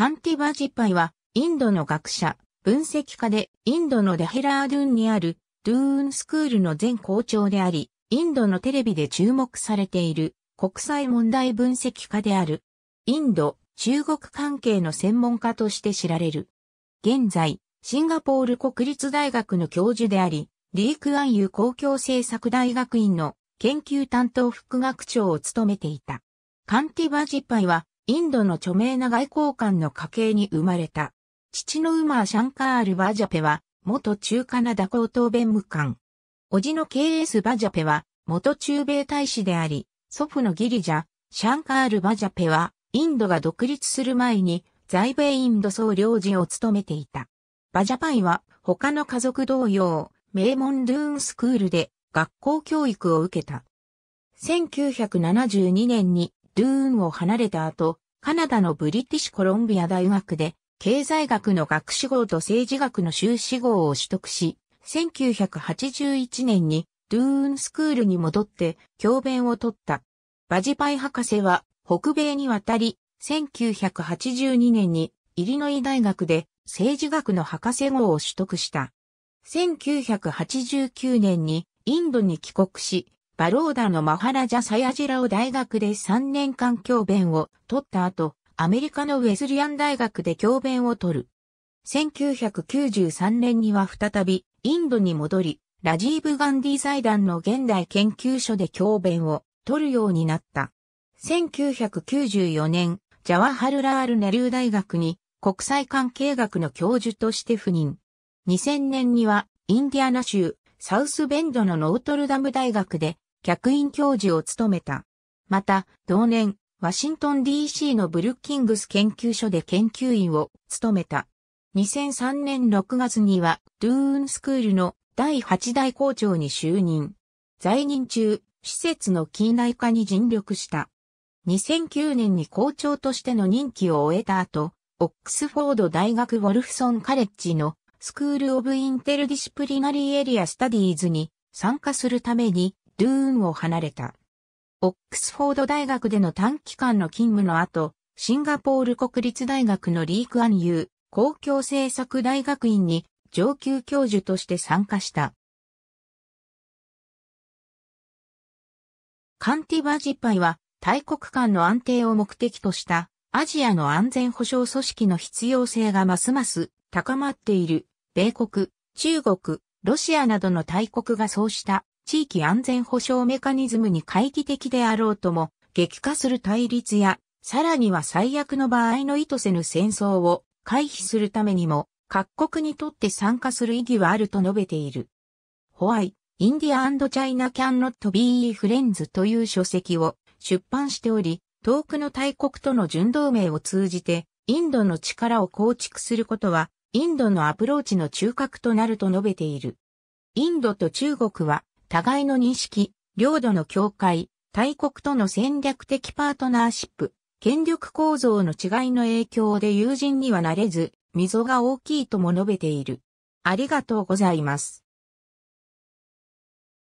カンティバジパイは、インドの学者、分析家で、インドのデヘラードゥンにある、ドゥーンスクールの前校長であり、インドのテレビで注目されている、国際問題分析家である。インド、中国関係の専門家として知られる。現在、シンガポール国立大学の教授であり、リークアンユ公共政策大学院の研究担当副学長を務めていた。カンティバジパイは、インドの著名な外交官の家系に生まれた。父の馬シャンカール・バジャペは、元中カナダ高等弁務官。叔父の KS バジャペは、元中米大使であり、祖父のギリジャ、シャンカール・バジャペは、インドが独立する前に、在米インド総領事を務めていた。バジャパイは、他の家族同様、名門ドゥーンスクールで、学校教育を受けた。1972年にドゥーンを離れた後、カナダのブリティッシュコロンビア大学で、経済学の学士号と政治学の修士号を取得し、1981年にドゥーンスクールに戻って教鞭を取った。バジパイ博士は北米に渡り、1982年にイリノイ大学で政治学の博士号を取得した。1989年にインドに帰国し、バローダのマハラジャ・サヤジラを大学で3年間教鞭を取った後、アメリカのウェズリアン大学で教鞭を取る。1993年には再びインドに戻り、ラジーブ・ガンディ財団の現代研究所で教鞭を取るようになった。1994年、ジャワハルラール・ネルー大学に国際関係学の教授として赴任。2000年にはインディアナ州サウスベンドのノートルダム大学で客員教授を務めた。また、同年、ワシントン DC のブルッキングス研究所で研究員を務めた。2003年6月には、ドゥーンスクールの第8代校長に就任。在任中、施設の近代化に尽力した。2009年に校長としての任期を終えた後、オックスフォード大学ウォルフソンカレッジのスクールオブインテルディシプリナリーエリアスタディーズに参加するためにルーンを離れた。オックスフォード大学での短期間の勤務の後、シンガポール国立大学のリークアンユー公共政策大学院に上級教授として参加した。カンティバジパイは大国間の安定を目的としたアジアの安全保障組織の必要性がますます高まっている米国、中国、ロシアなどの大国がそうした地域安全保障メカニズムに懐疑的であろうとも、激化する対立や、さらには最悪の場合の意図せぬ戦争を回避するためにも、各国にとって参加する意義はあると述べている。ホワイ、インディアチャイナキャンノットビーフレンズという書籍を出版しており、遠くの大国との純同盟を通じて、インドの力を構築することは、インドのアプローチの中核となると述べている。インドと中国は互いの認識、領土の境界、大国との戦略的パートナーシップ、権力構造の違いの影響で友人にはなれず、溝が大きいとも述べている。ありがとうございます。